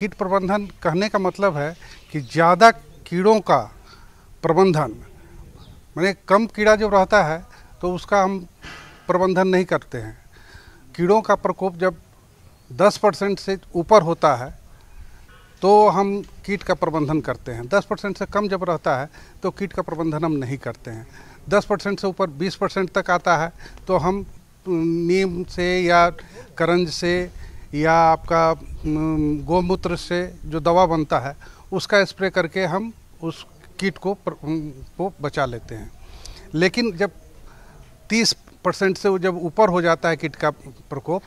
कीट प्रबंधन कहने का मतलब है कि ज़्यादा कीड़ों का प्रबंधन मैंने कम कीड़ा जब रहता है तो उसका हम प्रबंधन नहीं करते हैं कीड़ों का प्रकोप जब 10 परसेंट से ऊपर होता है तो हम कीट का प्रबंधन करते हैं 10 परसेंट से कम जब रहता है तो कीट का प्रबंधन हम नहीं करते हैं 10 परसेंट से ऊपर 20 परसेंट तक आता है तो हम नीम से या करंज से या आपका गोमूत्र से जो दवा बनता है उसका स्प्रे करके हम उस कीट को पर, बचा लेते हैं लेकिन जब 30 परसेंट से जब ऊपर हो जाता है कीट का प्रकोप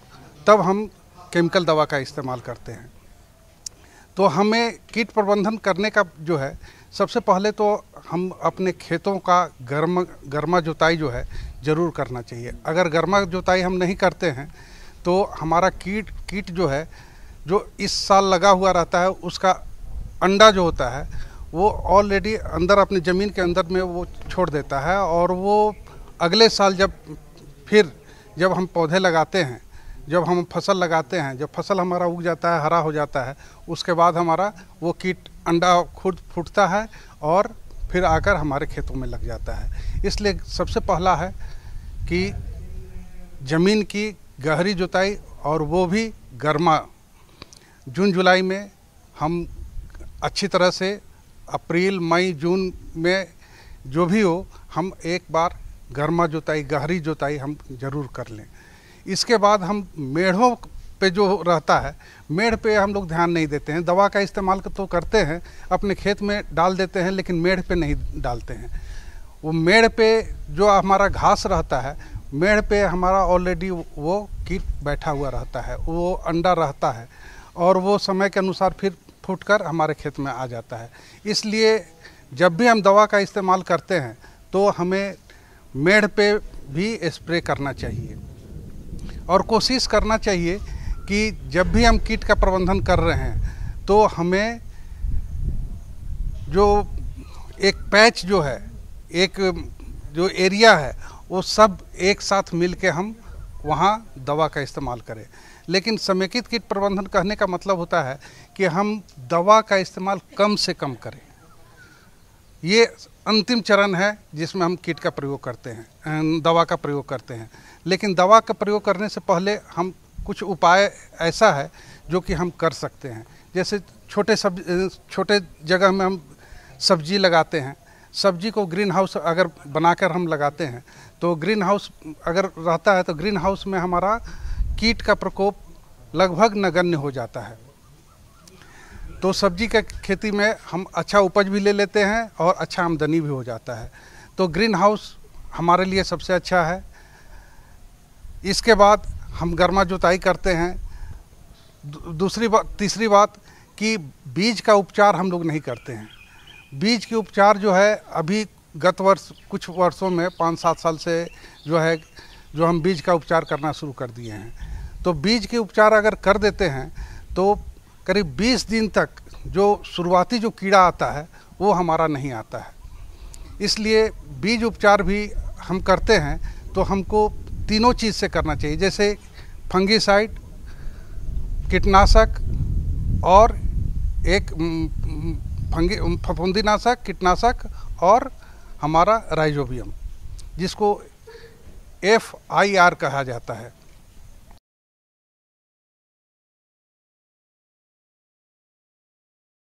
तब हम केमिकल दवा का इस्तेमाल करते हैं तो हमें कीट प्रबंधन करने का जो है सबसे पहले तो हम अपने खेतों का गर्म गर्मा जुताई जो है ज़रूर करना चाहिए अगर गर्मा जुताई हम नहीं करते हैं तो हमारा कीट कीट जो है जो इस साल लगा हुआ रहता है उसका अंडा जो होता है वो ऑलरेडी अंदर अपनी ज़मीन के अंदर में वो छोड़ देता है और वो अगले साल जब फिर जब हम पौधे लगाते हैं जब हम फसल लगाते हैं जब फसल हमारा उग जाता है हरा हो जाता है उसके बाद हमारा वो कीट अंडा खुद फूटता है और फिर आकर हमारे खेतों में लग जाता है इसलिए सबसे पहला है कि ज़मीन की गहरी जुताई और वो भी गर्मा जून जुलाई में हम अच्छी तरह से अप्रैल मई जून में जो भी हो हम एक बार गर्मा जुताई गहरी जुताई हम ज़रूर कर लें इसके बाद हम मेढ़ों पे जो रहता है मेढ़ पे हम लोग ध्यान नहीं देते हैं दवा का इस्तेमाल तो करते हैं अपने खेत में डाल देते हैं लेकिन मेढ़ पे नहीं डालते हैं वो मेढ़ पे जो हमारा घास रहता है मेड़ पे हमारा ऑलरेडी वो कीट बैठा हुआ रहता है वो अंडा रहता है और वो समय के अनुसार फिर फूट कर हमारे खेत में आ जाता है इसलिए जब भी हम दवा का इस्तेमाल करते हैं तो हमें मेड़ पे भी स्प्रे करना चाहिए और कोशिश करना चाहिए कि जब भी हम कीट का प्रबंधन कर रहे हैं तो हमें जो एक पैच जो है एक जो एरिया है वो सब एक साथ मिल के हम वहाँ दवा का इस्तेमाल करें लेकिन समेकित कीट प्रबंधन कहने का मतलब होता है कि हम दवा का इस्तेमाल कम से कम करें ये अंतिम चरण है जिसमें हम कीट का प्रयोग करते हैं अं, दवा का प्रयोग करते हैं लेकिन दवा का प्रयोग करने से पहले हम कुछ उपाय ऐसा है जो कि हम कर सकते हैं जैसे छोटे सब अं, छोटे जगह में हम सब्जी लगाते हैं सब्जी को ग्रीन हाउस अगर बनाकर हम लगाते हैं तो ग्रीन हाउस अगर रहता है तो ग्रीन हाउस में हमारा कीट का प्रकोप लगभग नगण्य हो जाता है तो सब्जी का खेती में हम अच्छा उपज भी ले लेते हैं और अच्छा आमदनी भी हो जाता है तो ग्रीन हाउस हमारे लिए सबसे अच्छा है इसके बाद हम गर्मा जुताई करते हैं दूसरी बात तीसरी बात कि बीज का उपचार हम लोग नहीं करते हैं बीज के उपचार जो है अभी गत वर्ष कुछ वर्षों में पाँच सात साल से जो है जो हम बीज का उपचार करना शुरू कर दिए हैं तो बीज के उपचार अगर कर देते हैं तो करीब बीस दिन तक जो शुरुआती जो कीड़ा आता है वो हमारा नहीं आता है इसलिए बीज उपचार भी हम करते हैं तो हमको तीनों चीज़ से करना चाहिए जैसे फंगिसाइड कीटनाशक और एक फंगी फफूंदी नाशक कीटनाशक और हमारा राइजोबियम जिसको एफ आई आर कहा जाता है